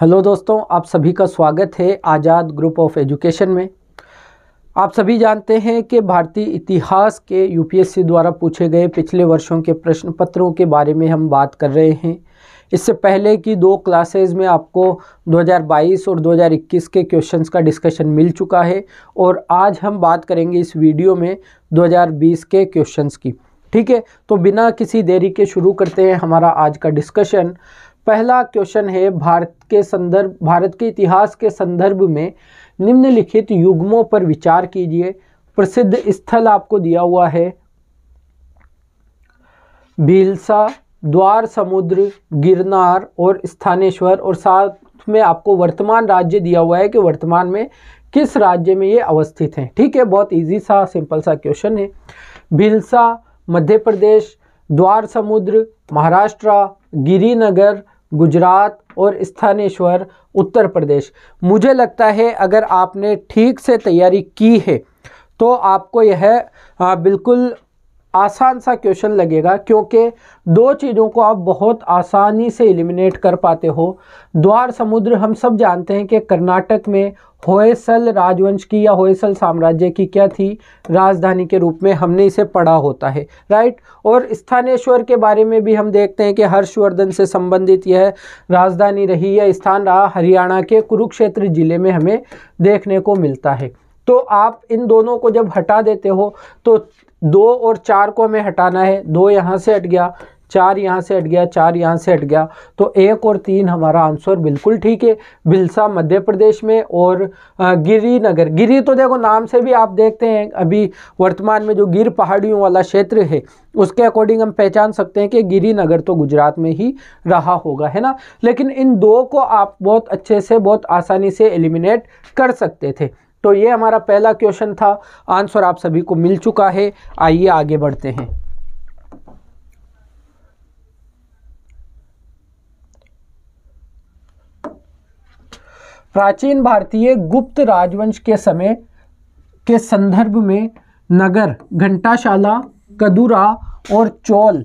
hello दोस्तों आप सभी का स्वागत है आज़ाद ग्रुप ऑफ एजुकेशन में आप सभी जानते हैं कि भारतीय इतिहास के यूपीएससी द्वारा पूछे गए पिछले वर्षों के प्रश्न पत्रों के बारे में हम बात कर रहे हैं इससे पहले की दो क्लासेस में आपको 2022 और 2021 के क्वेश्चंस का डिस्कशन मिल चुका है और आज हम बात करेंगे इस वीडियो में दो के क्वेश्चन की ठीक है तो बिना किसी देरी के शुरू करते हैं हमारा आज का डिस्कशन पहला क्वेश्चन है भारत के संदर्भ भारत के इतिहास के संदर्भ में निम्नलिखित युग्मों पर विचार कीजिए प्रसिद्ध स्थल आपको दिया हुआ है भीलसा द्वार समुद्र गिरनार और स्थानेश्वर और साथ में आपको वर्तमान राज्य दिया हुआ है कि वर्तमान में किस राज्य में ये अवस्थित हैं ठीक है बहुत इजी सा सिंपल सा क्वेश्चन है भीलसा मध्य प्रदेश द्वार समुद्र महाराष्ट्र गिरीनगर गुजरात और स्थानेश्वर उत्तर प्रदेश मुझे लगता है अगर आपने ठीक से तैयारी की है तो आपको यह बिल्कुल आसान सा क्वेश्चन लगेगा क्योंकि दो चीज़ों को आप बहुत आसानी से एलिमिनेट कर पाते हो द्वार समुद्र हम सब जानते हैं कि कर्नाटक में होयसल राजवंश की या होयसल साम्राज्य की क्या थी राजधानी के रूप में हमने इसे पढ़ा होता है राइट और स्थानेश्वर के बारे में भी हम देखते हैं कि हर्षवर्धन से संबंधित यह राजधानी रही या स्थान रहा हरियाणा के कुरुक्षेत्र जिले में हमें देखने को मिलता है तो आप इन दोनों को जब हटा देते हो तो दो और चार को हमें हटाना है दो यहाँ से हट गया चार यहाँ से हट गया चार यहाँ से हट गया तो एक और तीन हमारा आंसर बिल्कुल ठीक है भिलसा मध्य प्रदेश में और गिरी नगर गिरी तो देखो नाम से भी आप देखते हैं अभी वर्तमान में जो गिर पहाड़ियों वाला क्षेत्र है उसके अकॉर्डिंग हम पहचान सकते हैं कि गिरी नगर तो गुजरात में ही रहा होगा है ना लेकिन इन दो को आप बहुत अच्छे से बहुत आसानी से एलिमिनेट कर सकते थे तो ये हमारा पहला क्वेश्चन था आंसर आप सभी को मिल चुका है आइए आगे बढ़ते हैं प्राचीन भारतीय गुप्त राजवंश के समय के संदर्भ में नगर घंटाशाला कदुरा और चोल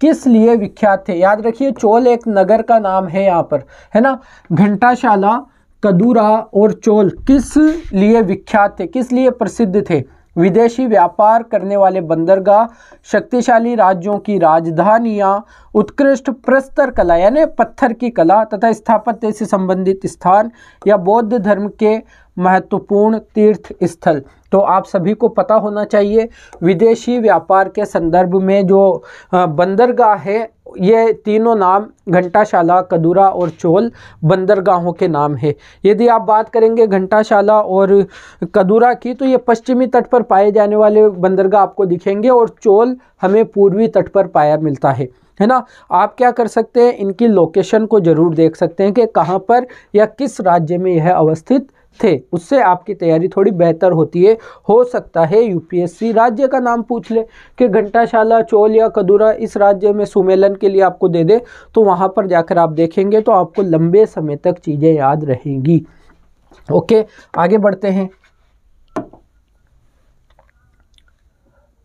किस लिए विख्यात थे याद रखिए चोल एक नगर का नाम है यहाँ पर है ना घंटाशाला कदूरा और चोल किस लिए विख्यात थे किस लिए प्रसिद्ध थे विदेशी व्यापार करने वाले बंदरगाह शक्तिशाली राज्यों की राजधानियां उत्कृष्ट प्रस्तर कला यानी पत्थर की कला तथा स्थापत्य से संबंधित स्थान या बौद्ध धर्म के महत्वपूर्ण तीर्थ स्थल तो आप सभी को पता होना चाहिए विदेशी व्यापार के संदर्भ में जो बंदरगाह है ये तीनों नाम घंटाशाला कदूरा और चोल बंदरगाहों के नाम है यदि आप बात करेंगे घंटाशाला और कदूरा की तो ये पश्चिमी तट पर पाए जाने वाले बंदरगाह आपको दिखेंगे और चोल हमें पूर्वी तट पर पाया मिलता है है ना आप क्या कर सकते हैं इनकी लोकेशन को ज़रूर देख सकते हैं कि कहाँ पर या किस राज्य में यह अवस्थित थे उससे आपकी तैयारी थोड़ी बेहतर होती है हो सकता है यूपीएससी राज्य का नाम पूछ ले कि घंटाशाला चोल या कदूरा इस राज्य में सुमेलन के लिए आपको दे दे तो वहाँ पर जाकर आप देखेंगे तो आपको लंबे समय तक चीज़ें याद रहेंगी ओके आगे बढ़ते हैं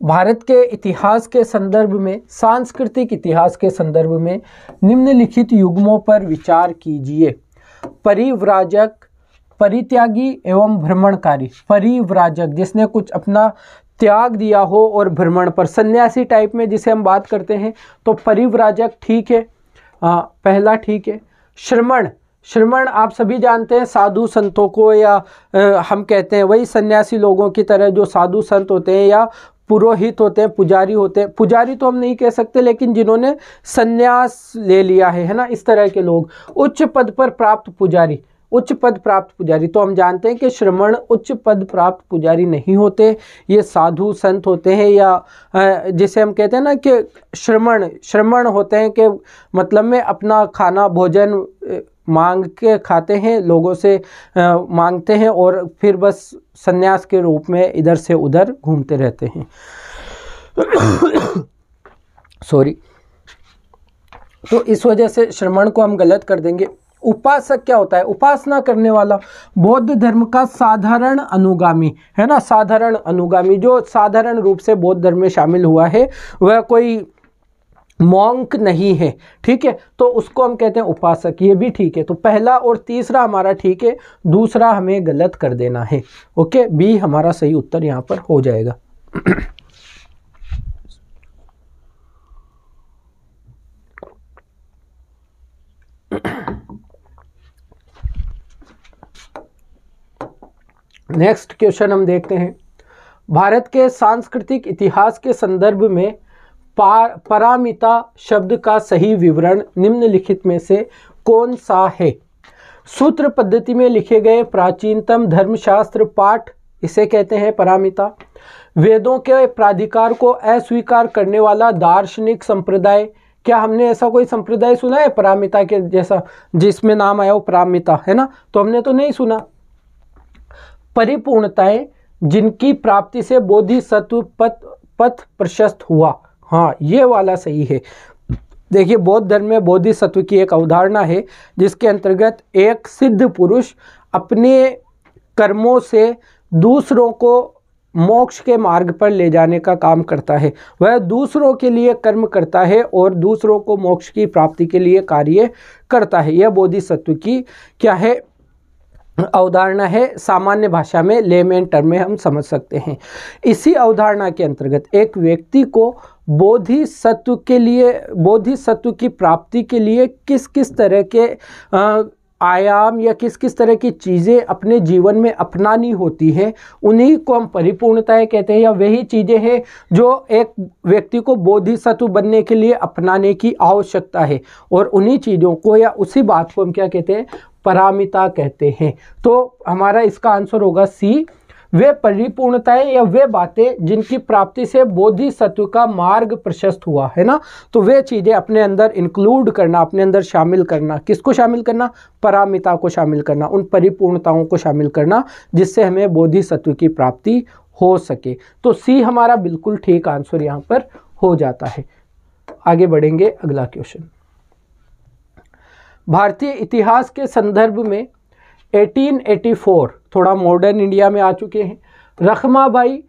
भारत के इतिहास के संदर्भ में सांस्कृतिक इतिहास के संदर्भ में निम्नलिखित युग्मों पर विचार कीजिए परिव्राजक परित्यागी एवं भ्रमणकारी परिव्राजक जिसने कुछ अपना त्याग दिया हो और भ्रमण पर सन्यासी टाइप में जिसे हम बात करते हैं तो परिव्राजक ठीक है आ, पहला ठीक है श्रमण श्रमण आप सभी जानते हैं साधु संतों को या आ, हम कहते हैं वही सन्यासी लोगों की तरह जो साधु संत होते हैं या पुरोहित होते हैं पुजारी होते हैं पुजारी तो हम नहीं कह सकते लेकिन जिन्होंने सन्यास ले लिया है है ना इस तरह के लोग उच्च पद पर प्राप्त पुजारी उच्च पद प्राप्त पुजारी तो हम जानते हैं कि श्रमण उच्च पद प्राप्त पुजारी नहीं होते ये साधु संत होते हैं या जिसे हम कहते हैं ना कि श्रमण श्रमण होते हैं कि मतलब में अपना खाना भोजन मांग के खाते हैं लोगों से मांगते हैं और फिर बस संन्यास के रूप में इधर से उधर घूमते रहते हैं सॉरी तो इस वजह से श्रमण को हम गलत कर देंगे उपासक क्या होता है उपासना करने वाला बौद्ध धर्म का साधारण अनुगामी है ना साधारण अनुगामी जो साधारण रूप से बौद्ध धर्म में शामिल हुआ है वह कोई मॉन्क नहीं है ठीक है तो उसको हम कहते हैं उपासक ये भी ठीक है तो पहला और तीसरा हमारा ठीक है दूसरा हमें गलत कर देना है ओके बी हमारा सही उत्तर यहाँ पर हो जाएगा नेक्स्ट क्वेश्चन हम देखते हैं भारत के सांस्कृतिक इतिहास के संदर्भ में परामिता शब्द का सही विवरण निम्नलिखित में से कौन सा है सूत्र पद्धति में लिखे गए प्राचीनतम धर्मशास्त्र पाठ इसे कहते हैं परामिता वेदों के प्राधिकार को अस्वीकार करने वाला दार्शनिक संप्रदाय क्या हमने ऐसा कोई संप्रदाय सुना है परामिता के जैसा जिसमें नाम आया हो परामिता है ना तो हमने तो नहीं सुना परिपूर्णताएं जिनकी प्राप्ति से बोधिसत्व पथ पथ प्रशस्त हुआ हाँ ये वाला सही है देखिए बौद्ध धर्म में बोधिसत्व की एक अवधारणा है जिसके अंतर्गत एक सिद्ध पुरुष अपने कर्मों से दूसरों को मोक्ष के मार्ग पर ले जाने का काम करता है वह दूसरों के लिए कर्म करता है और दूसरों को मोक्ष की प्राप्ति के लिए कार्य करता है यह बोधिसत्व की क्या है अवधारणा है सामान्य भाषा में लेमेन टर्म में हम समझ सकते हैं इसी अवधारणा के अंतर्गत एक व्यक्ति को बोधि सत्व के लिए बोधि सत्व की प्राप्ति के लिए किस किस तरह के आ, आयाम या किस किस तरह की चीज़ें अपने जीवन में अपनानी होती है उन्हीं को हम परिपूर्णताएँ कहते हैं या वही चीज़ें हैं जो एक व्यक्ति को बोधिसत्व बनने के लिए अपनाने की आवश्यकता है और उन्हीं चीज़ों को या उसी बात को हम क्या कहते हैं परामिता कहते हैं तो हमारा इसका आंसर होगा सी वे परिपूर्णताएं या वे बातें जिनकी प्राप्ति से बोधि सत्व का मार्ग प्रशस्त हुआ है ना तो वे चीज़ें अपने अंदर इंक्लूड करना अपने अंदर शामिल करना किसको शामिल करना परामिता को शामिल करना उन परिपूर्णताओं को शामिल करना जिससे हमें बोधि सत्व की प्राप्ति हो सके तो सी हमारा बिल्कुल ठीक आंसर यहाँ पर हो जाता है आगे बढ़ेंगे अगला क्वेश्चन भारतीय इतिहास के संदर्भ में 1884 थोड़ा मॉडर्न इंडिया में आ चुके हैं रखमाबाई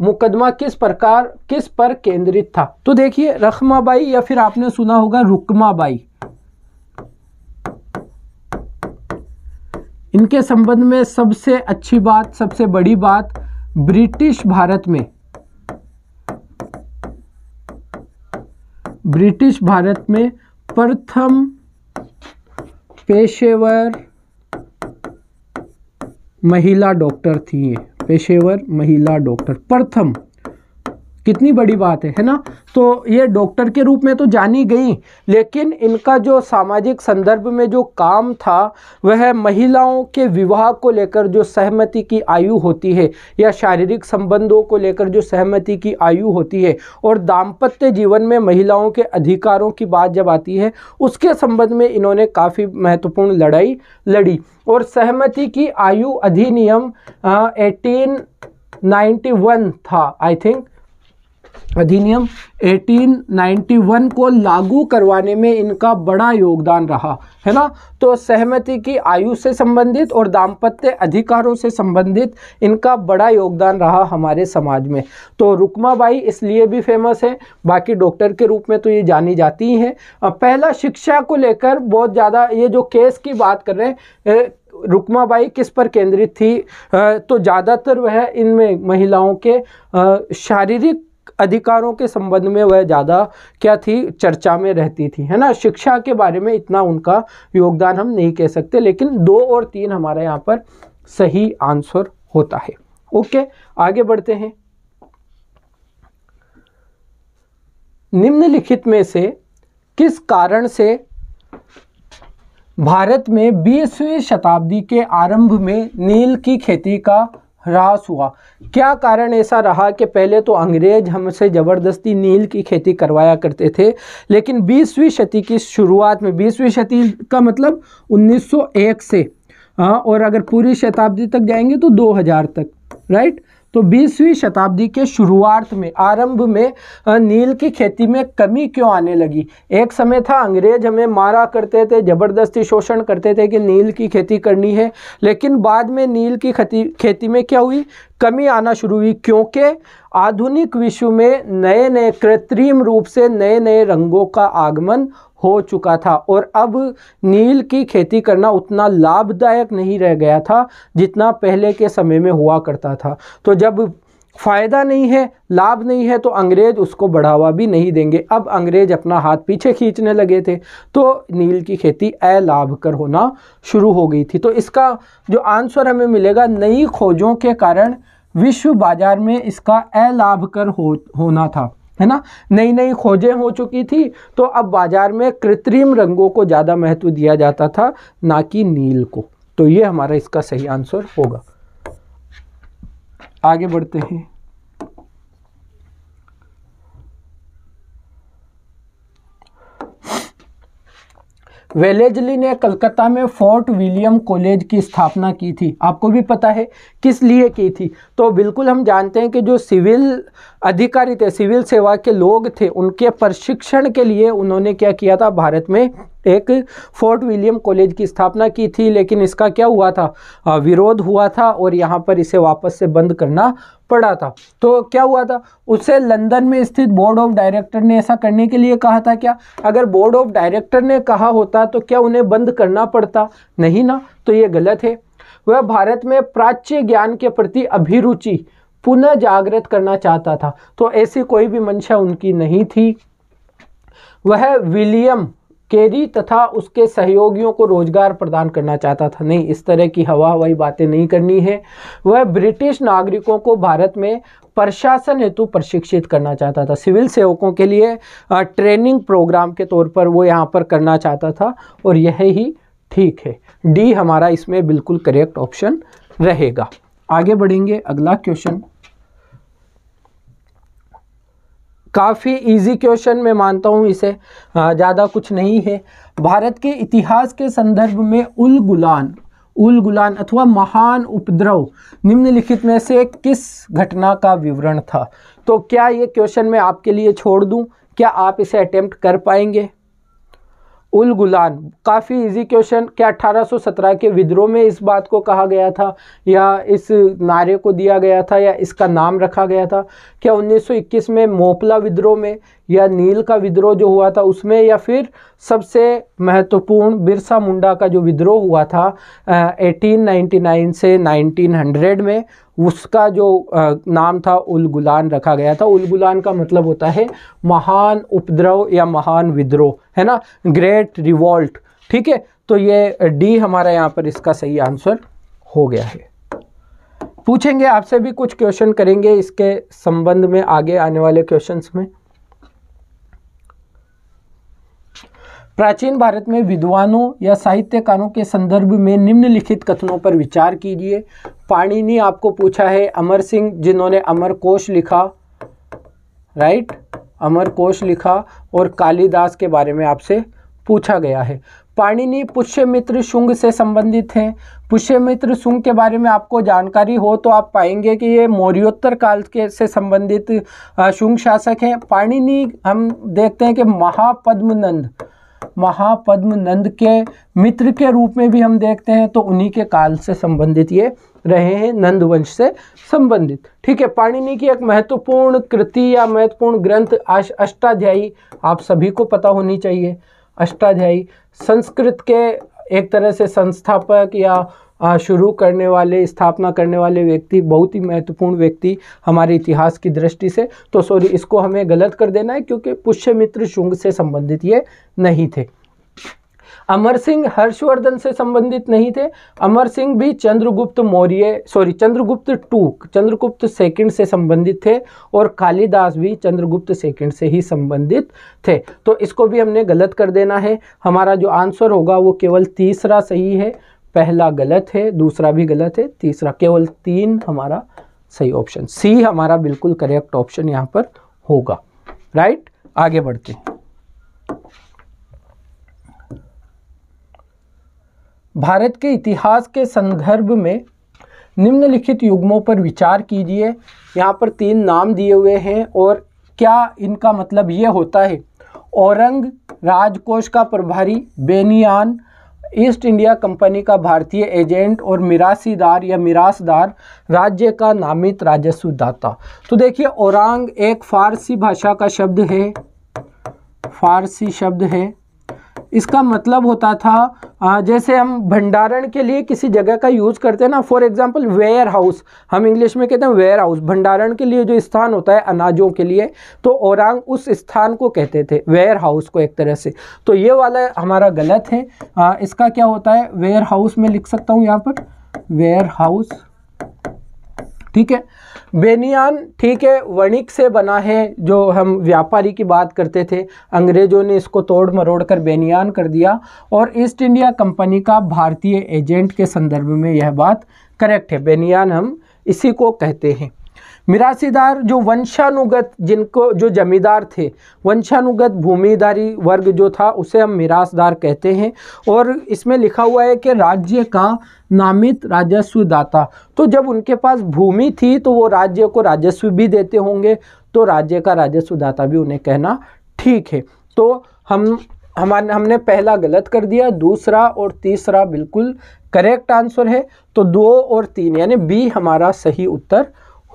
मुकदमा किस प्रकार किस पर केंद्रित था तो देखिए रखमाबाई या फिर आपने सुना होगा रुकमाबाई इनके संबंध में सबसे अच्छी बात सबसे बड़ी बात ब्रिटिश भारत में ब्रिटिश भारत में प्रथम पेशेवर महिला डॉक्टर थी ये पेशेवर महिला डॉक्टर प्रथम कितनी बड़ी बात है है ना तो ये डॉक्टर के रूप में तो जानी गई लेकिन इनका जो सामाजिक संदर्भ में जो काम था वह महिलाओं के विवाह को लेकर जो सहमति की आयु होती है या शारीरिक संबंधों को लेकर जो सहमति की आयु होती है और दाम्पत्य जीवन में महिलाओं के अधिकारों की बात जब आती है उसके संबंध में इन्होंने काफ़ी महत्वपूर्ण लड़ाई लड़ी और सहमति की आयु अधिनियम एटीन नाइन्टी वन था आई थिंक अधिनियम 1891 को लागू करवाने में इनका बड़ा योगदान रहा है ना तो सहमति की आयु से संबंधित और दाम्पत्य अधिकारों से संबंधित इनका बड़ा योगदान रहा हमारे समाज में तो रुकमाबाई इसलिए भी फेमस है बाकी डॉक्टर के रूप में तो ये जानी जाती हैं पहला शिक्षा को लेकर बहुत ज़्यादा ये जो केस की बात कर रहे हैं रुकमाबाई किस पर केंद्रित थी तो ज़्यादातर वह इनमें महिलाओं के शारीरिक अधिकारों के संबंध में वह ज़्यादा क्या थी चर्चा में रहती थी है ना शिक्षा के बारे में इतना उनका योगदान हम नहीं कह सकते लेकिन दो और तीन हमारे यहाँ पर सही आंसर होता है ओके आगे बढ़ते हैं निम्नलिखित में से किस कारण से भारत में बीसवीं शताब्दी के आरंभ में नील की खेती का ह्रास हुआ क्या कारण ऐसा रहा कि पहले तो अंग्रेज हमसे ज़बरदस्ती नील की खेती करवाया करते थे लेकिन 20वीं शती की शुरुआत में 20वीं शती का मतलब 1901 से हाँ और अगर पूरी शताब्दी तक जाएंगे तो 2000 तक राइट तो बीसवीं शताब्दी के शुरुआत में आरंभ में नील की खेती में कमी क्यों आने लगी एक समय था अंग्रेज हमें मारा करते थे ज़बरदस्ती शोषण करते थे कि नील की खेती करनी है लेकिन बाद में नील की खेती खेती में क्या हुई कमी आना शुरू हुई क्योंकि आधुनिक विश्व में नए नए कृत्रिम रूप से नए नए रंगों का आगमन हो चुका था और अब नील की खेती करना उतना लाभदायक नहीं रह गया था जितना पहले के समय में हुआ करता था तो जब फ़ायदा नहीं है लाभ नहीं है तो अंग्रेज़ उसको बढ़ावा भी नहीं देंगे अब अंग्रेज़ अपना हाथ पीछे खींचने लगे थे तो नील की खेती अलाभ कर होना शुरू हो गई थी तो इसका जो आंसर हमें मिलेगा नई खोजों के कारण विश्व बाजार में इसका अलाभ कर हो होना था है ना नई नई खोजें हो चुकी थी तो अब बाज़ार में कृत्रिम रंगों को ज़्यादा महत्व दिया जाता था ना कि नील को तो ये हमारा इसका सही आंसर होगा आगे बढ़ते हैं वेलेजली ने कलकत्ता में फोर्ट विलियम कॉलेज की स्थापना की थी आपको भी पता है किस लिए की थी तो बिल्कुल हम जानते हैं कि जो सिविल अधिकारी थे सिविल सेवा के लोग थे उनके प्रशिक्षण के लिए उन्होंने क्या किया था भारत में एक फोर्ट विलियम कॉलेज की स्थापना की थी लेकिन इसका क्या हुआ था विरोध हुआ था और यहाँ पर इसे वापस से बंद करना पड़ा था तो क्या हुआ था उसे लंदन में स्थित बोर्ड ऑफ डायरेक्टर ने ऐसा करने के लिए कहा था क्या अगर बोर्ड ऑफ डायरेक्टर ने कहा होता तो क्या उन्हें बंद करना पड़ता नहीं ना तो ये गलत है वह भारत में प्राच्य ज्ञान के प्रति अभिरुचि पुनः जागृत करना चाहता था तो ऐसी कोई भी मंशा उनकी नहीं थी वह विलियम केरी तथा उसके सहयोगियों को रोजगार प्रदान करना चाहता था नहीं इस तरह की हवा हवाई बातें नहीं करनी है वह ब्रिटिश नागरिकों को भारत में प्रशासन हेतु प्रशिक्षित करना चाहता था सिविल सेवकों के लिए ट्रेनिंग प्रोग्राम के तौर पर वो यहाँ पर करना चाहता था और यह ही ठीक है डी हमारा इसमें बिल्कुल करेक्ट ऑप्शन रहेगा आगे बढ़ेंगे अगला क्वेश्चन काफ़ी इजी क्वेश्चन मैं मानता हूँ इसे ज़्यादा कुछ नहीं है भारत के इतिहास के संदर्भ में उल गुलान उल गुलान अथवा महान उपद्रव निम्नलिखित में से किस घटना का विवरण था तो क्या ये क्वेश्चन मैं आपके लिए छोड़ दूँ क्या आप इसे अटैम्प्ट कर पाएंगे उल गुलान काफ़ी इजी क्वेश्चन क्या 1817 के विद्रोह में इस बात को कहा गया था या इस नारे को दिया गया था या इसका नाम रखा गया था क्या 1921 में मोपला विद्रोह में या नील का विद्रोह जो हुआ था उसमें या फिर सबसे महत्वपूर्ण बिरसा मुंडा का जो विद्रोह हुआ था एटीन 1899 से 1900 में उसका जो नाम था उलगुलान रखा गया था उलगुलान का मतलब होता है महान उपद्रव या महान विद्रोह है ना ग्रेट रिवॉल्ट ठीक है तो ये डी हमारा यहाँ पर इसका सही आंसर हो गया है पूछेंगे आपसे भी कुछ क्वेश्चन करेंगे इसके संबंध में आगे आने वाले क्वेश्चंस में प्राचीन भारत में विद्वानों या साहित्यकारों के संदर्भ में निम्नलिखित कथनों पर विचार कीजिए पाणिनि आपको पूछा है अमर सिंह जिन्होंने अमर कोश लिखा राइट अमर कोश लिखा और कालिदास के बारे में आपसे पूछा गया है पाणिनि पुष्यमित्र शुंग से संबंधित हैं पुष्यमित्र शुंग के बारे में आपको जानकारी हो तो आप पाएंगे कि ये मौर्योत्तर काल के से संबंधित शुंग शासक हैं पाणिनि हम देखते हैं कि महापद्मनंद महापद्म नंद के मित्र के रूप में भी हम देखते हैं तो उन्हीं के काल से संबंधित ये रहे हैं नंद वंश से संबंधित ठीक है पाणिनि की एक महत्वपूर्ण कृति या महत्वपूर्ण ग्रंथ अष्टाध्यायी आप सभी को पता होनी चाहिए अष्टाध्यायी संस्कृत के एक तरह से संस्थापक या शुरू करने वाले स्थापना करने वाले व्यक्ति बहुत ही महत्वपूर्ण व्यक्ति हमारे इतिहास की दृष्टि से तो सॉरी इसको हमें गलत कर देना है क्योंकि पुष्यमित्र शुंग से संबंधित ये नहीं थे अमर सिंह हर्षवर्धन से संबंधित नहीं थे अमर सिंह भी Chandragupta Maurya sorry Chandragupta two Chandragupta second से संबंधित थे और कालिदास भी चंद्रगुप्त सेकंड से ही संबंधित थे तो इसको भी हमने गलत कर देना है हमारा जो आंसर होगा वो केवल तीसरा सही है पहला गलत है दूसरा भी गलत है तीसरा केवल तीन हमारा सही ऑप्शन सी हमारा बिल्कुल करेक्ट ऑप्शन यहां पर होगा राइट आगे बढ़ते हैं भारत के इतिहास के संदर्भ में निम्नलिखित युग्मों पर विचार कीजिए यहाँ पर तीन नाम दिए हुए हैं और क्या इनका मतलब ये होता है औरंग राजकोष का प्रभारी बेनियान ईस्ट इंडिया कंपनी का भारतीय एजेंट और मिरासीदार या मिरासदार राज्य का नामित राजस्व दाता तो देखिए औरंग एक फारसी भाषा का शब्द है फारसी शब्द है इसका मतलब होता था जैसे हम भंडारण के लिए किसी जगह का यूज़ करते हैं ना फॉर एग्जांपल वेयर हाउस हम इंग्लिश में कहते हैं वेयर हाउस भंडारण के लिए जो स्थान होता है अनाजों के लिए तो औरंग उस स्थान को कहते थे वेयर हाउस को एक तरह से तो ये वाला हमारा गलत है आ, इसका क्या होता है वेयर हाउस में लिख सकता हूँ यहाँ पर वेयर हाउस ठीक है बेनियान ठीक है वणिक से बना है जो हम व्यापारी की बात करते थे अंग्रेज़ों ने इसको तोड़ मरोड़ कर बेनियान कर दिया और ईस्ट इंडिया कंपनी का भारतीय एजेंट के संदर्भ में यह बात करेक्ट है बेनियान हम इसी को कहते हैं मिरासीदार जो वंशानुगत जिनको जो जमींदार थे वंशानुगत भूमिदारी वर्ग जो था उसे हम मिरासदार कहते हैं और इसमें लिखा हुआ है कि राज्य का नामित राजस्व दाता तो जब उनके पास भूमि थी तो वो राज्य को राजस्व भी देते होंगे तो राज्य का राजस्व दाता भी उन्हें कहना ठीक है तो हम हमारे हमने पहला गलत कर दिया दूसरा और तीसरा बिल्कुल करेक्ट आंसर है तो दो और तीन यानी बी हमारा सही उत्तर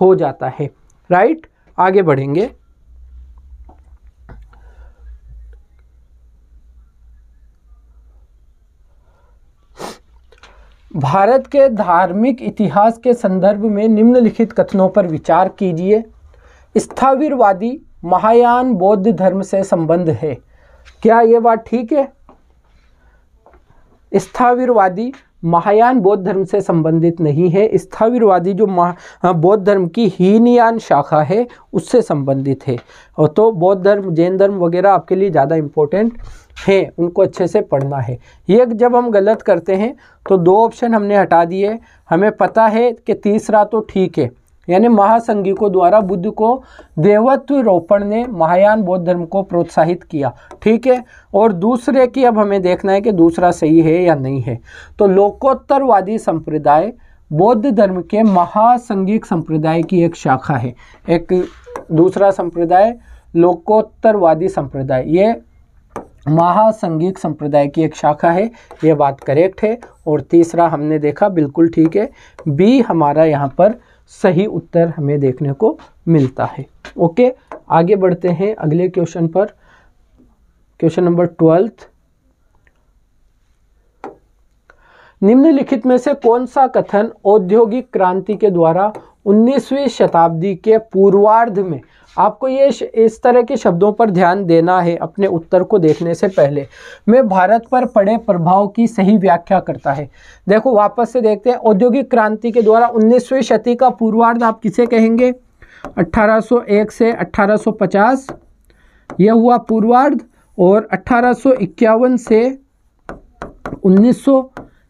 हो जाता है राइट आगे बढ़ेंगे भारत के धार्मिक इतिहास के संदर्भ में निम्नलिखित कथनों पर विचार कीजिए स्थावीरवादी महायान बौद्ध धर्म से संबंध है क्या ये बात ठीक है स्थावीरवादी महायान बौद्ध धर्म से संबंधित नहीं है स्थावीरवादी जो हाँ, बौद्ध धर्म की हीनयान शाखा है उससे संबंधित है और तो बौद्ध धर्म जैन धर्म वगैरह आपके लिए ज़्यादा इम्पोर्टेंट हैं उनको अच्छे से पढ़ना है ये जब हम गलत करते हैं तो दो ऑप्शन हमने हटा दिए हमें पता है कि तीसरा तो ठीक है यानी महासंघिकों द्वारा बुद्ध को देवत्व रोपण ने महायान बौद्ध धर्म को प्रोत्साहित किया ठीक है और दूसरे की अब हमें देखना है कि दूसरा सही है या नहीं है तो लोकोत्तरवादी संप्रदाय बौद्ध धर्म के महासंघिक संप्रदाय की एक शाखा है एक दूसरा संप्रदाय लोकोत्तरवादी संप्रदाय ये महासंघिक संप्रदाय की एक शाखा है ये बात करेक्ट है और तीसरा हमने देखा बिल्कुल ठीक है बी हमारा यहाँ पर सही उत्तर हमें देखने को मिलता है ओके आगे बढ़ते हैं अगले क्वेश्चन पर क्वेश्चन नंबर ट्वेल्थ निम्नलिखित में से कौन सा कथन औद्योगिक क्रांति के द्वारा 19वीं शताब्दी के पूर्वार्ध में आपको ये इस तरह के शब्दों पर ध्यान देना है अपने उत्तर को देखने से पहले मैं भारत पर पड़े प्रभाव की सही व्याख्या करता है देखो वापस से देखते हैं औद्योगिक क्रांति के द्वारा 19वीं शती का पूर्वार्ध आप किसे कहेंगे 1801 से 1850 यह हुआ पूर्वार्ध और अट्ठारह से 1900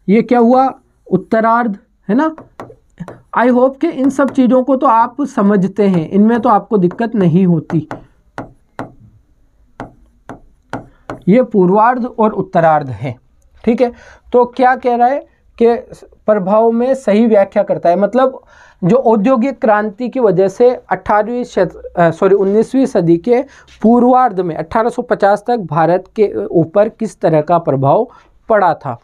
ये क्या हुआ उत्तरार्ध है ना आई होप कि इन सब चीज़ों को तो आप समझते हैं इनमें तो आपको दिक्कत नहीं होती ये पूर्वार्ध और उत्तरार्ध है ठीक है तो क्या कह रहा है कि प्रभाव में सही व्याख्या करता है मतलब जो औद्योगिक क्रांति की वजह से 18वीं सॉरी 19वीं सदी के पूर्वार्ध में 1850 तक भारत के ऊपर किस तरह का प्रभाव पड़ा था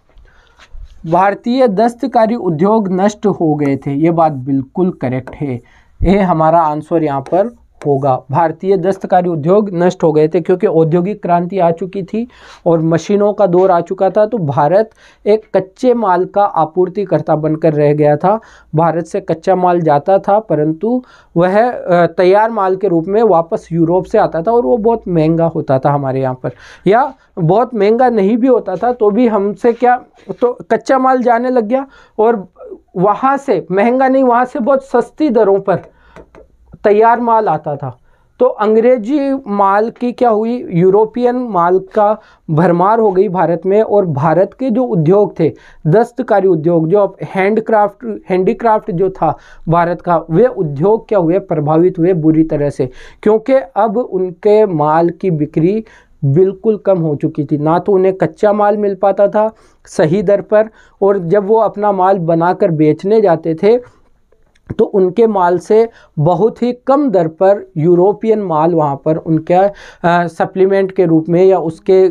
भारतीय दस्तकारी उद्योग नष्ट हो गए थे ये बात बिल्कुल करेक्ट है ये हमारा आंसर यहाँ पर होगा भारतीय दस्तकारी उद्योग नष्ट हो गए थे क्योंकि औद्योगिक क्रांति आ चुकी थी और मशीनों का दौर आ चुका था तो भारत एक कच्चे माल का आपूर्तिकर्ता बनकर रह गया था भारत से कच्चा माल जाता था परंतु वह तैयार माल के रूप में वापस यूरोप से आता था और वो बहुत महंगा होता था हमारे यहाँ पर या बहुत महंगा नहीं भी होता था तो भी हमसे क्या तो कच्चा माल जाने लग गया और वहाँ से महंगा नहीं वहाँ से बहुत सस्ती दरों पर तैयार माल आता था तो अंग्रेजी माल की क्या हुई यूरोपियन माल का भरमार हो गई भारत में और भारत के जो उद्योग थे दस्तकारी उद्योग जो हैंडक्राफ्ट हैंडीक्राफ्ट जो था भारत का वे उद्योग क्या हुए प्रभावित हुए बुरी तरह से क्योंकि अब उनके माल की बिक्री बिल्कुल कम हो चुकी थी ना तो उन्हें कच्चा माल मिल पाता था सही दर पर और जब वो अपना माल बनाकर बेचने जाते थे तो उनके माल से बहुत ही कम दर पर यूरोपियन माल वहाँ पर उनके सप्लीमेंट के रूप में या उसके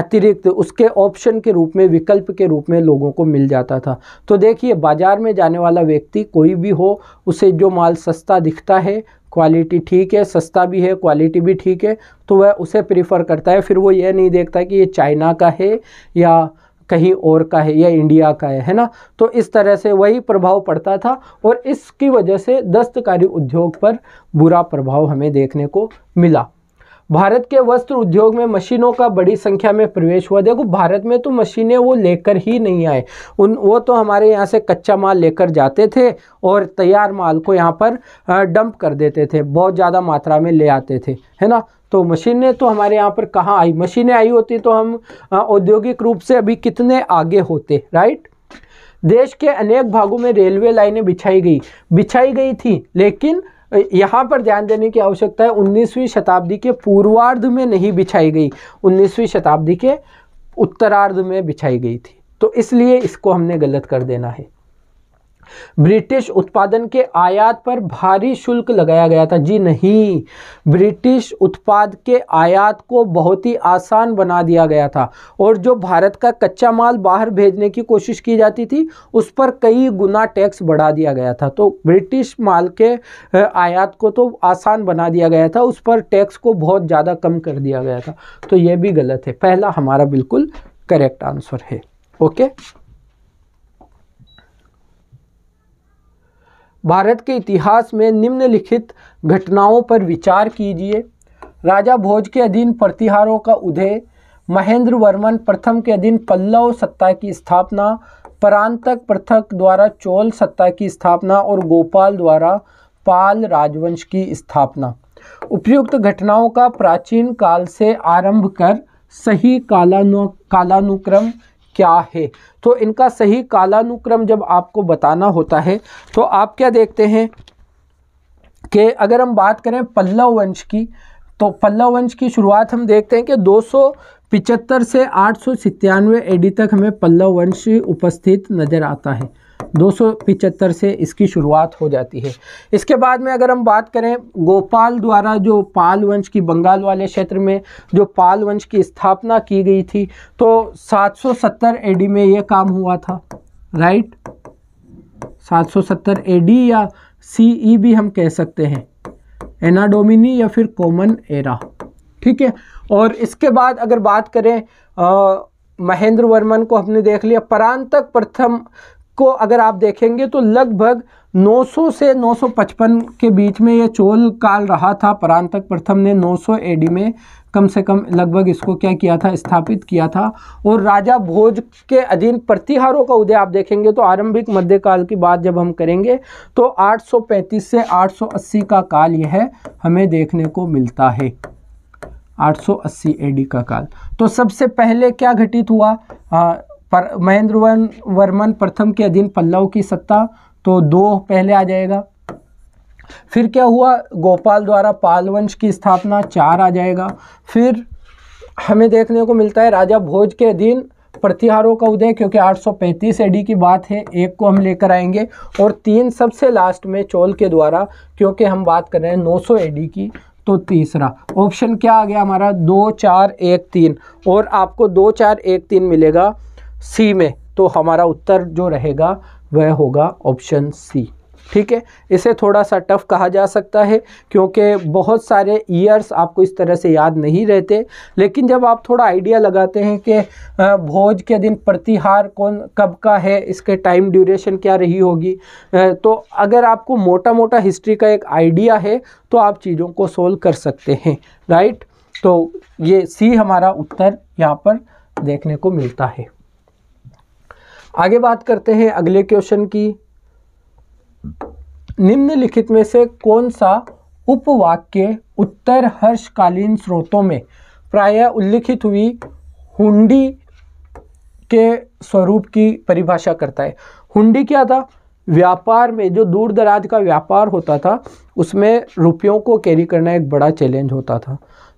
अतिरिक्त उसके ऑप्शन के रूप में विकल्प के रूप में लोगों को मिल जाता था तो देखिए बाज़ार में जाने वाला व्यक्ति कोई भी हो उसे जो माल सस्ता दिखता है क्वालिटी ठीक है सस्ता भी है क्वालिटी भी ठीक है तो वह उसे प्रीफ़र करता है फिर वो ये नहीं देखता कि ये चाइना का है या कहीं और का है या इंडिया का है है ना तो इस तरह से वही प्रभाव पड़ता था और इसकी वजह से दस्तकारी उद्योग पर बुरा प्रभाव हमें देखने को मिला भारत के वस्त्र उद्योग में मशीनों का बड़ी संख्या में प्रवेश हुआ देखो भारत में तो मशीनें वो लेकर ही नहीं आए उन वो तो हमारे यहाँ से कच्चा माल लेकर जाते थे और तैयार माल को यहाँ पर डंप कर देते थे बहुत ज़्यादा मात्रा में ले आते थे है ना तो मशीनें तो हमारे यहाँ पर कहाँ आई मशीनें आई होती तो हम औद्योगिक रूप से अभी कितने आगे होते राइट देश के अनेक भागों में रेलवे लाइनें बिछाई गई बिछाई गई थी लेकिन यहाँ पर ध्यान देने की आवश्यकता है उन्नीसवीं शताब्दी के पूर्वार्ध में नहीं बिछाई गई उन्नीसवीं शताब्दी के उत्तरार्ध में बिछाई गई थी तो इसलिए इसको हमने गलत कर देना है ब्रिटिश उत्पादन के आयात पर भारी शुल्क लगाया गया था जी नहीं ब्रिटिश उत्पाद के आयात को बहुत ही आसान बना दिया गया था और जो भारत का कच्चा माल बाहर भेजने की कोशिश की जाती थी उस पर कई गुना टैक्स बढ़ा दिया गया था तो ब्रिटिश माल के आयात को तो आसान बना दिया गया था उस पर टैक्स को बहुत ज़्यादा कम कर दिया गया था तो यह भी गलत है पहला हमारा बिल्कुल करेक्ट आंसर है ओके भारत के इतिहास में निम्नलिखित घटनाओं पर विचार कीजिए राजा भोज के अधीन प्रतिहारों का उदय महेंद्र वर्मन प्रथम के अधीन पल्लव सत्ता की स्थापना परांतक पृथक द्वारा चोल सत्ता की स्थापना और गोपाल द्वारा पाल राजवंश की स्थापना उपयुक्त घटनाओं का प्राचीन काल से आरंभ कर सही कालानु कालानुक्रम क्या है तो इनका सही कालानुक्रम जब आपको बताना होता है तो आप क्या देखते हैं कि अगर हम बात करें पल्लव वंश की तो पल्लव वंश की शुरुआत हम देखते हैं कि दो पिचहत्तर से आठ सौ सितानवे एडी तक हमें पल्लव वंश उपस्थित नज़र आता है दो से इसकी शुरुआत हो जाती है इसके बाद में अगर हम बात करें गोपाल द्वारा जो पाल वंश की बंगाल वाले क्षेत्र में जो पाल वंश की स्थापना की गई थी तो 770 एडी में ये काम हुआ था राइट 770 एडी या सीई e भी हम कह सकते हैं एनाडोमिनी या फिर कॉमन एरा ठीक है और इसके बाद अगर बात करें आ, महेंद्र वर्मन को हमने देख लिया परांतक प्रथम को अगर आप देखेंगे तो लगभग 900 से 955 के बीच में ये चोल काल रहा था परांतक प्रथम ने 900 एडी में कम से कम लगभग इसको क्या किया था स्थापित किया था और राजा भोज के अधीन प्रतिहारों का उदय आप देखेंगे तो आरंभिक मध्यकाल की बात जब हम करेंगे तो 835 से 880 का काल यह हमें देखने को मिलता है 880 एडी का काल तो सबसे पहले क्या घटित हुआ आ, हाँ, पर महेंद्र वर्मन प्रथम के अधीन पल्लव की सत्ता तो दो पहले आ जाएगा फिर क्या हुआ गोपाल द्वारा पालवंश की स्थापना चार आ जाएगा फिर हमें देखने को मिलता है राजा भोज के अधीन प्रतिहारों का उदय क्योंकि 835 एडी की बात है एक को हम लेकर आएंगे और तीन सबसे लास्ट में चोल के द्वारा क्योंकि हम बात कर रहे हैं 900 एडी की तो तीसरा ऑप्शन क्या आ गया हमारा दो चार एक तीन और आपको दो चार एक तीन मिलेगा सी में तो हमारा उत्तर जो रहेगा वह होगा ऑप्शन सी ठीक है इसे थोड़ा सा टफ कहा जा सकता है क्योंकि बहुत सारे ईयर्स आपको इस तरह से याद नहीं रहते लेकिन जब आप थोड़ा आइडिया लगाते हैं कि भोज के दिन प्रतिहार कौन कब का है इसके टाइम ड्यूरेशन क्या रही होगी तो अगर आपको मोटा मोटा हिस्ट्री का एक आइडिया है तो आप चीज़ों को सोल्व कर सकते हैं राइट तो ये सी हमारा उत्तर यहाँ पर देखने को मिलता है आगे बात करते हैं अगले क्वेश्चन की निम्नलिखित में से कौन सा उपवाक्य उत्तर हर्षकालीन स्रोतों में प्राय उल्लिखित हुई हुंडी के स्वरूप की परिभाषा करता है हुंडी क्या था व्यापार में जो दूर दराज का व्यापार होता था उसमें रुपयों को कैरी करना एक बड़ा चैलेंज होता था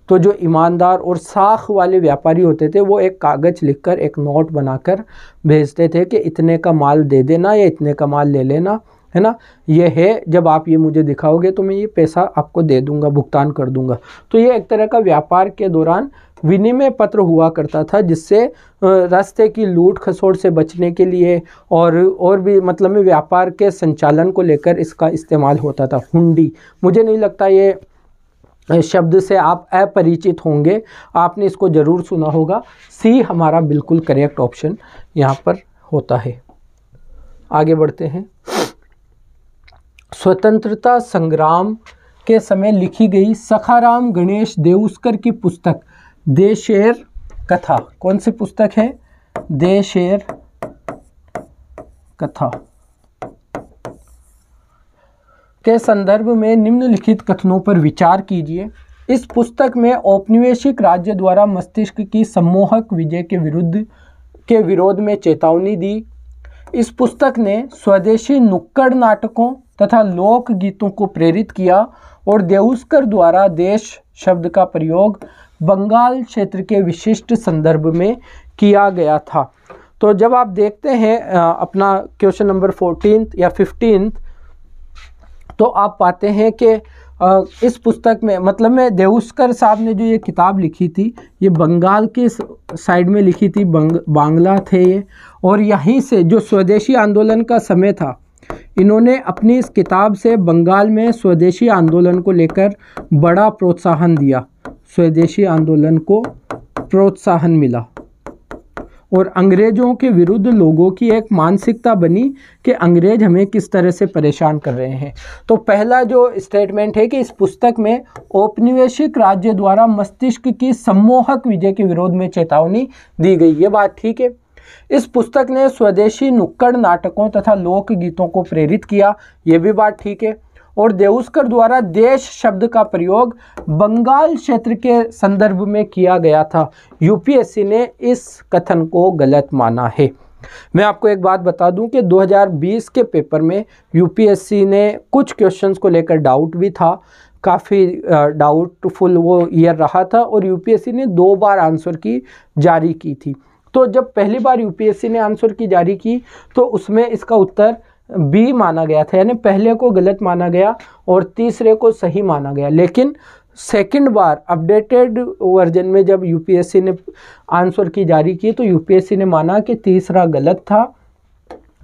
तो जो ईमानदार और साख वाले व्यापारी होते थे वो एक कागज़ लिखकर एक नोट बनाकर भेजते थे कि इतने का माल दे देना या इतने का माल ले लेना है ना ये है जब आप ये मुझे दिखाओगे तो मैं ये पैसा आपको दे दूंगा भुगतान कर दूंगा तो ये एक तरह का व्यापार के दौरान विनिमय पत्र हुआ करता था जिससे रास्ते की लूट खसोट से बचने के लिए और और भी मतलब में व्यापार के संचालन को लेकर इसका इस्तेमाल होता था हुंडी मुझे नहीं लगता ये शब्द से आप अपरिचित होंगे आपने इसको ज़रूर सुना होगा सी हमारा बिल्कुल करेक्ट ऑप्शन यहाँ पर होता है आगे बढ़ते हैं स्वतंत्रता संग्राम के समय लिखी गई सखाराम गणेश देउस्कर की पुस्तक देशेर कथा कौन सी पुस्तक है देशेर कथा के संदर्भ में निम्नलिखित कथनों पर विचार कीजिए इस पुस्तक में औपनिवेशिक राज्य द्वारा मस्तिष्क की सम्मोहक विजय के विरुद्ध के विरोध में चेतावनी दी इस पुस्तक ने स्वदेशी नुक्कड़ नाटकों तथा लोक गीतों को प्रेरित किया और देउस्कर द्वारा देश शब्द का प्रयोग बंगाल क्षेत्र के विशिष्ट संदर्भ में किया गया था तो जब आप देखते हैं अपना क्वेश्चन नंबर फोर्टीन या फिफ्टींथ तो आप पाते हैं कि इस पुस्तक में मतलब मैं देवस्कर साहब ने जो ये किताब लिखी थी ये बंगाल के साइड में लिखी थी बंग, बांग्ला थे ये और यहीं से जो स्वदेशी आंदोलन का समय था इन्होंने अपनी इस किताब से बंगाल में स्वदेशी आंदोलन को लेकर बड़ा प्रोत्साहन दिया स्वदेशी आंदोलन को प्रोत्साहन मिला और अंग्रेज़ों के विरुद्ध लोगों की एक मानसिकता बनी कि अंग्रेज़ हमें किस तरह से परेशान कर रहे हैं तो पहला जो स्टेटमेंट है कि इस पुस्तक में औपनिवेशिक राज्य द्वारा मस्तिष्क की सम्मोहक विजय के विरोध में चेतावनी दी गई ये बात ठीक है इस पुस्तक ने स्वदेशी नुक्कड़ नाटकों तथा लोकगीतों को प्रेरित किया ये भी बात ठीक है और देउस्कर द्वारा देश शब्द का प्रयोग बंगाल क्षेत्र के संदर्भ में किया गया था यूपीएससी ने इस कथन को गलत माना है मैं आपको एक बात बता दूं कि 2020 के पेपर में यूपीएससी ने कुछ क्वेश्चंस को लेकर डाउट भी था काफ़ी डाउटफुल वो ईयर रहा था और यूपीएससी ने दो बार आंसर की जारी की थी तो जब पहली बार यूपीएससी ने आंसर की जारी की तो उसमें इसका उत्तर बी माना गया था यानी पहले को गलत माना गया और तीसरे को सही माना गया लेकिन सेकंड बार अपडेटेड वर्जन में जब यूपीएससी ने आंसर की जारी की तो यूपीएससी ने माना कि तीसरा गलत था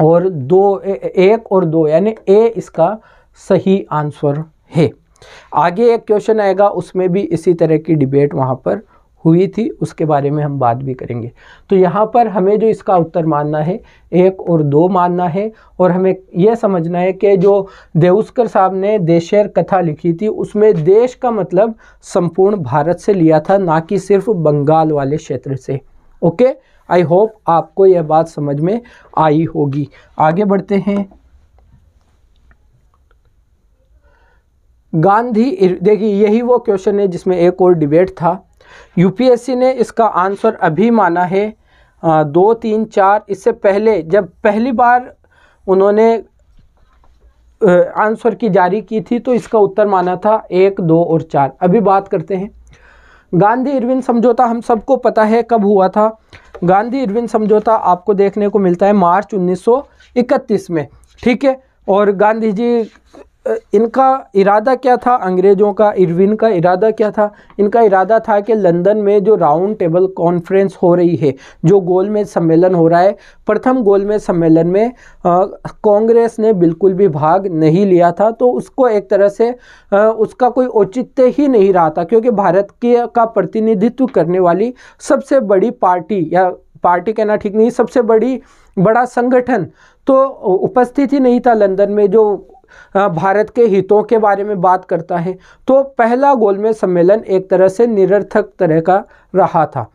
और दो ए, एक और दो यानी ए इसका सही आंसर है आगे एक क्वेश्चन आएगा उसमें भी इसी तरह की डिबेट वहाँ पर हुई थी उसके बारे में हम बात भी करेंगे तो यहाँ पर हमें जो इसका उत्तर मानना है एक और दो मानना है और हमें यह समझना है कि जो देउस्कर साहब ने देशेर कथा लिखी थी उसमें देश का मतलब संपूर्ण भारत से लिया था ना कि सिर्फ बंगाल वाले क्षेत्र से ओके आई होप आपको यह बात समझ में आई होगी आगे बढ़ते हैं गांधी देखिए यही वो क्वेश्चन है जिसमें एक और डिबेट था यूपीएससी ने इसका आंसर अभी माना है आ, दो तीन चार इससे पहले जब पहली बार उन्होंने आंसर की जारी की थी तो इसका उत्तर माना था एक दो और चार अभी बात करते हैं गांधी इरविन समझौता हम सबको पता है कब हुआ था गांधी इरविन समझौता आपको देखने को मिलता है मार्च 1931 में ठीक है और गांधी जी इनका इरादा क्या था अंग्रेज़ों का इरविन का इरादा क्या था इनका इरादा था कि लंदन में जो राउंड टेबल कॉन्फ्रेंस हो रही है जो गोलमेज सम्मेलन हो रहा है प्रथम गोलमेज सम्मेलन में कांग्रेस ने बिल्कुल भी भाग नहीं लिया था तो उसको एक तरह से आ, उसका कोई औचित्य ही नहीं रहा था क्योंकि भारत के का प्रतिनिधित्व करने वाली सबसे बड़ी पार्टी या पार्टी कहना ठीक नहीं सबसे बड़ी बड़ा संगठन तो उपस्थित ही नहीं था लंदन में जो भारत के हितों के बारे में बात करता है तो पहला गोलमेज सम्मेलन एक तरह से निरर्थक तरह का रहा था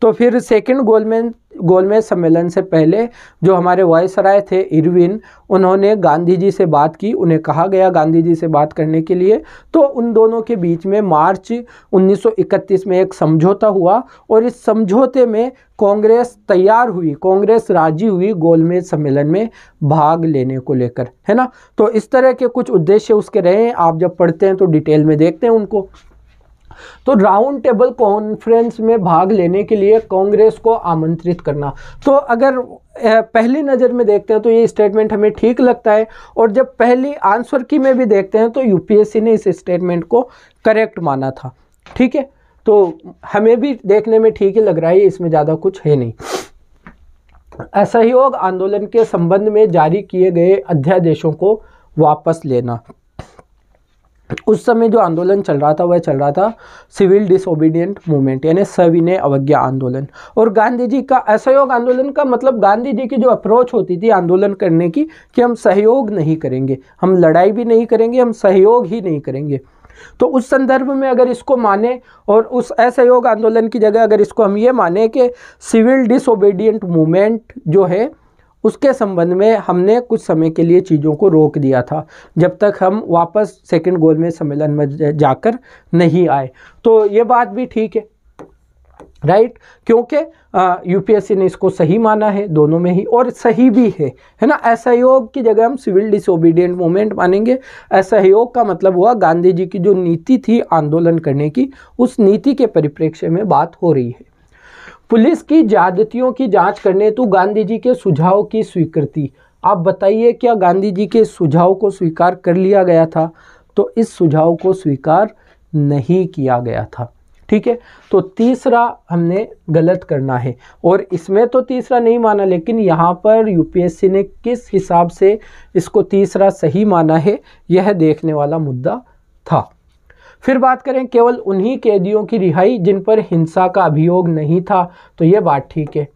तो फिर सेकंड गोलमेज गोलमेज सम्मेलन से पहले जो हमारे वायसराय थे इरविन उन्होंने गांधी जी से बात की उन्हें कहा गया गांधी जी से बात करने के लिए तो उन दोनों के बीच में मार्च 1931 में एक समझौता हुआ और इस समझौते में कांग्रेस तैयार हुई कांग्रेस राजी हुई गोलमेज सम्मेलन में भाग लेने को लेकर है ना तो इस तरह के कुछ उद्देश्य उसके रहे हैं आप जब पढ़ते हैं तो डिटेल में देखते हैं उनको तो राउंड टेबल कॉन्फ्रेंस में भाग लेने के लिए कांग्रेस को आमंत्रित करना तो अगर पहली नज़र में देखते हैं तो ये स्टेटमेंट हमें ठीक लगता है और जब पहली आंसर की में भी देखते हैं तो यूपीएससी ने इस स्टेटमेंट को करेक्ट माना था ठीक है तो हमें भी देखने में ठीक ही लग रहा है इसमें ज़्यादा कुछ है नहीं असहयोग आंदोलन के संबंध में जारी किए गए अध्यादेशों को वापस लेना उस समय जो आंदोलन चल रहा था वह चल रहा था सिविल डिसोबीडियंट मूवमेंट यानी सविनय अवज्ञा आंदोलन और गांधी जी का असहयोग आंदोलन का मतलब गांधी जी की जो अप्रोच होती थी आंदोलन करने की कि हम सहयोग नहीं करेंगे हम लड़ाई भी नहीं करेंगे हम सहयोग ही नहीं करेंगे तो उस संदर्भ में अगर इसको माने और उस असहयोग आंदोलन की जगह अगर इसको हम ये माने कि सिविल डिसोबीडियंट मूवमेंट जो है उसके संबंध में हमने कुछ समय के लिए चीज़ों को रोक दिया था जब तक हम वापस सेकंड गोल में सम्मेलन में जाकर नहीं आए तो ये बात भी ठीक है राइट क्योंकि यूपीएससी ने इसको सही माना है दोनों में ही और सही भी है है ना असहयोग की जगह हम सिविल डिसोबीडियंट मूवमेंट मानेंगे असहयोग का मतलब हुआ गांधी जी की जो नीति थी आंदोलन करने की उस नीति के परिप्रेक्ष्य में बात हो रही है पुलिस की ज्यादतियों की जांच करने हेतु तो गांधी जी के सुझाव की स्वीकृति आप बताइए क्या गांधी जी के सुझाव को स्वीकार कर लिया गया था तो इस सुझाव को स्वीकार नहीं किया गया था ठीक है तो तीसरा हमने गलत करना है और इसमें तो तीसरा नहीं माना लेकिन यहाँ पर यूपीएससी ने किस हिसाब से इसको तीसरा सही माना है यह देखने वाला मुद्दा था फिर बात करें केवल उन्हीं कैदियों की रिहाई जिन पर हिंसा का अभियोग नहीं था तो ये बात ठीक है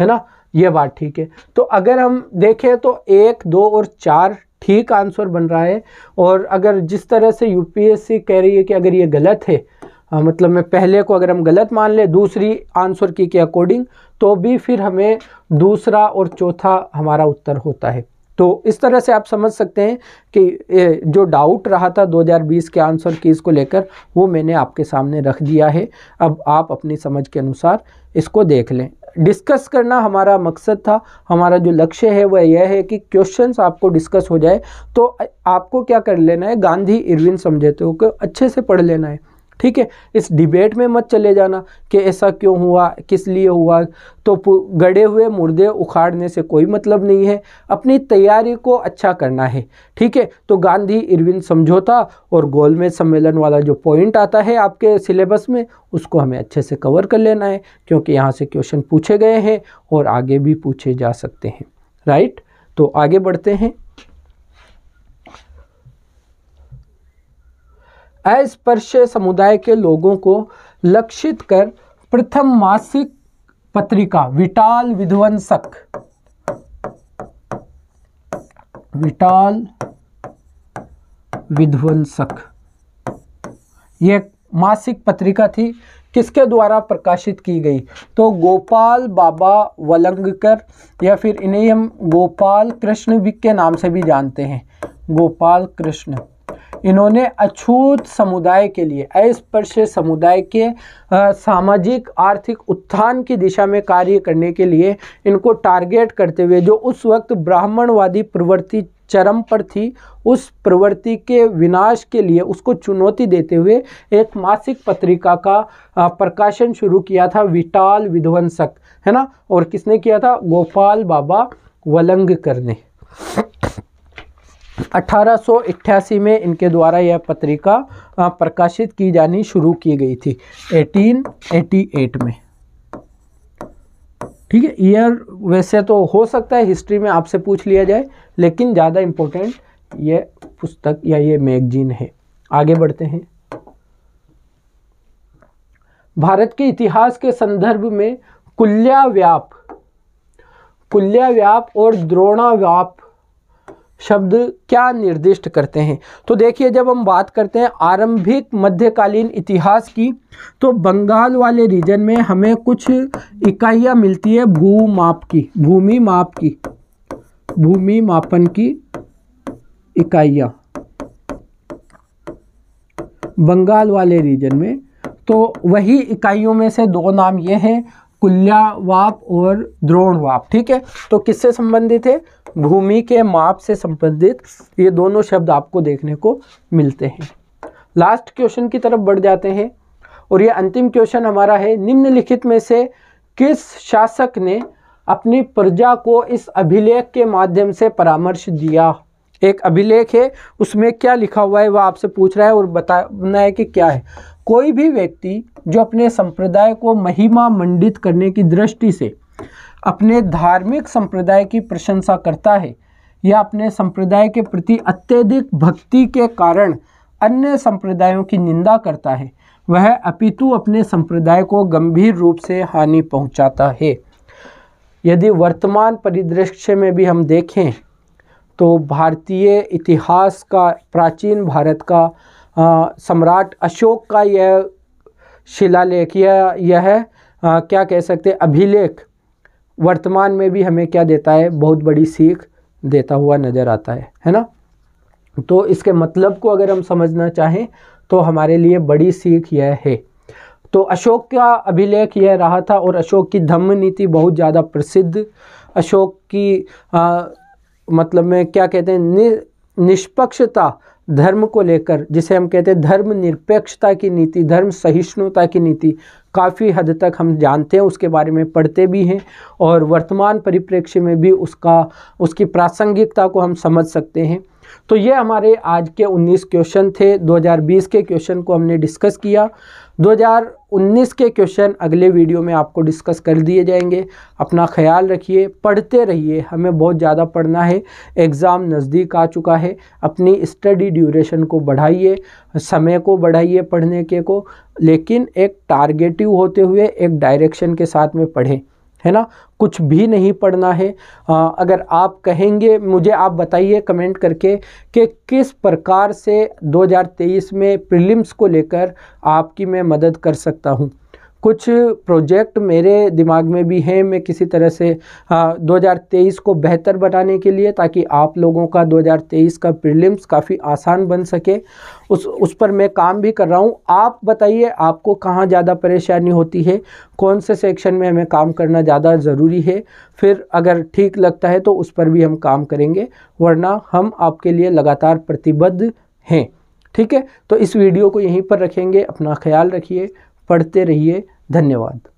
है ना ये बात ठीक है तो अगर हम देखें तो एक दो और चार ठीक आंसर बन रहा है और अगर जिस तरह से यूपीएससी कह रही है कि अगर ये गलत है आ, मतलब मैं पहले को अगर हम गलत मान लें दूसरी आंसर की के अकॉर्डिंग तो भी फिर हमें दूसरा और चौथा हमारा उत्तर होता है तो इस तरह से आप समझ सकते हैं कि जो डाउट रहा था 2020 के आंसर कीज़ को लेकर वो मैंने आपके सामने रख दिया है अब आप अपनी समझ के अनुसार इसको देख लें डिस्कस करना हमारा मकसद था हमारा जो लक्ष्य है वह यह है कि क्वेश्चंस आपको डिस्कस हो जाए तो आपको क्या कर लेना है गांधी इरविन समझौते तो अच्छे से पढ़ लेना है ठीक है इस डिबेट में मत चले जाना कि ऐसा क्यों हुआ किस लिए हुआ तो गड़े हुए मुर्दे उखाड़ने से कोई मतलब नहीं है अपनी तैयारी को अच्छा करना है ठीक है तो गांधी इरविन समझौता और गोलमेज सम्मेलन वाला जो पॉइंट आता है आपके सिलेबस में उसको हमें अच्छे से कवर कर लेना है क्योंकि यहाँ से क्वेश्चन पूछे गए हैं और आगे भी पूछे जा सकते हैं राइट तो आगे बढ़ते हैं अस्पर्श समुदाय के लोगों को लक्षित कर प्रथम मासिक पत्रिका विटाल विध्वंसक विटाल विध्वंसक यह मासिक पत्रिका थी किसके द्वारा प्रकाशित की गई तो गोपाल बाबा वलंगकर या फिर इन्हें हम गोपाल कृष्ण विक के नाम से भी जानते हैं गोपाल कृष्ण इन्होंने अछूत समुदाय के लिए अस्पृश्य समुदाय के सामाजिक आर्थिक उत्थान की दिशा में कार्य करने के लिए इनको टारगेट करते हुए जो उस वक्त ब्राह्मणवादी प्रवृत्ति चरम पर थी उस प्रवृत्ति के विनाश के लिए उसको चुनौती देते हुए एक मासिक पत्रिका का प्रकाशन शुरू किया था विटाल विध्वंसक है ना और किसने किया था गोपाल बाबा वलंगकर ने 1888 में इनके द्वारा यह पत्रिका प्रकाशित की जानी शुरू की गई थी 1888 में ठीक है ईयर वैसे तो हो सकता है हिस्ट्री में आपसे पूछ लिया जाए लेकिन ज़्यादा इम्पोर्टेंट ये पुस्तक या ये मैगजीन है आगे बढ़ते हैं भारत के इतिहास के संदर्भ में कुल्याव्याप कुल्याव्याप कुल्या व्याप और द्रोणा व्याप शब्द क्या निर्दिष्ट करते हैं तो देखिए जब हम बात करते हैं आरंभिक मध्यकालीन इतिहास की तो बंगाल वाले रीजन में हमें कुछ इकाइयां मिलती है भूमाप की भूमि माप की भूमि मापन की इकाइयां बंगाल वाले रीजन में तो वही इकाइयों में से दो नाम ये हैं कुल्ला वाप और द्रोण वाप ठीक है तो किससे संबंधित है भूमि के माप से संबंधित ये दोनों शब्द आपको देखने को मिलते हैं लास्ट क्वेश्चन की तरफ बढ़ जाते हैं और ये अंतिम क्वेश्चन हमारा है निम्नलिखित में से किस शासक ने अपनी प्रजा को इस अभिलेख के माध्यम से परामर्श दिया एक अभिलेख है उसमें क्या लिखा हुआ है वह आपसे पूछ रहा है और बताना है कि क्या है कोई भी व्यक्ति जो अपने संप्रदाय को महिमा मंडित करने की दृष्टि से अपने धार्मिक संप्रदाय की प्रशंसा करता है या अपने संप्रदाय के प्रति अत्यधिक भक्ति के कारण अन्य संप्रदायों की निंदा करता है वह अपितु अपने संप्रदाय को गंभीर रूप से हानि पहुंचाता है यदि वर्तमान परिदृश्य में भी हम देखें तो भारतीय इतिहास का प्राचीन भारत का सम्राट अशोक का यह शिलालेख या यह, यह आ, क्या कह सकते अभिलेख वर्तमान में भी हमें क्या देता है बहुत बड़ी सीख देता हुआ नज़र आता है है ना तो इसके मतलब को अगर हम समझना चाहें तो हमारे लिए बड़ी सीख यह है तो अशोक का अभिलेख यह रहा था और अशोक की धम्म नीति बहुत ज़्यादा प्रसिद्ध अशोक की आ, मतलब में क्या कहते हैं नि, निष्पक्षता धर्म को लेकर जिसे हम कहते हैं धर्म निरपेक्षता की नीति धर्म सहिष्णुता की नीति काफ़ी हद तक हम जानते हैं उसके बारे में पढ़ते भी हैं और वर्तमान परिप्रेक्ष्य में भी उसका उसकी प्रासंगिकता को हम समझ सकते हैं तो ये हमारे आज के 19 क्वेश्चन थे 2020 के क्वेश्चन को हमने डिस्कस किया 2019 के क्वेश्चन अगले वीडियो में आपको डिस्कस कर दिए जाएंगे अपना ख्याल रखिए पढ़ते रहिए हमें बहुत ज़्यादा पढ़ना है एग्ज़ाम नज़दीक आ चुका है अपनी स्टडी ड्यूरेशन को बढ़ाइए समय को बढ़ाइए पढ़ने के को लेकिन एक टारगेटिव होते हुए एक डायरेक्शन के साथ में पढ़ें है ना कुछ भी नहीं पढ़ना है आ, अगर आप कहेंगे मुझे आप बताइए कमेंट करके कि किस प्रकार से 2023 में प्रीलिम्स को लेकर आपकी मैं मदद कर सकता हूँ कुछ प्रोजेक्ट मेरे दिमाग में भी हैं मैं किसी तरह से आ, हाँ, 2023 को बेहतर बनाने के लिए ताकि आप लोगों का 2023 का प्रीलिम्स काफ़ी आसान बन सके उस उस पर मैं काम भी कर रहा हूँ आप बताइए आपको कहाँ ज़्यादा परेशानी होती है कौन से सेक्शन में हमें काम करना ज़्यादा ज़रूरी है फिर अगर ठीक लगता है तो उस पर भी हम काम करेंगे वरना हम आपके लिए लगातार प्रतिबद्ध हैं ठीक है तो इस वीडियो को यहीं पर रखेंगे अपना ख्याल रखिए पढ़ते रहिए धन्यवाद